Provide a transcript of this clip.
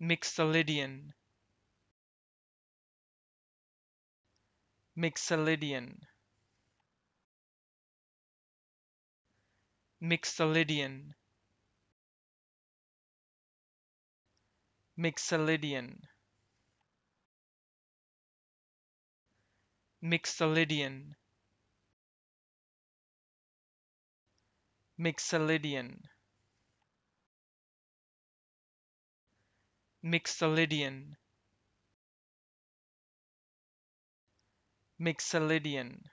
Mixolydian Mixolydian Mixolydian Mixolydian Mixolydian Mixolydian Mixolydian Mixolydian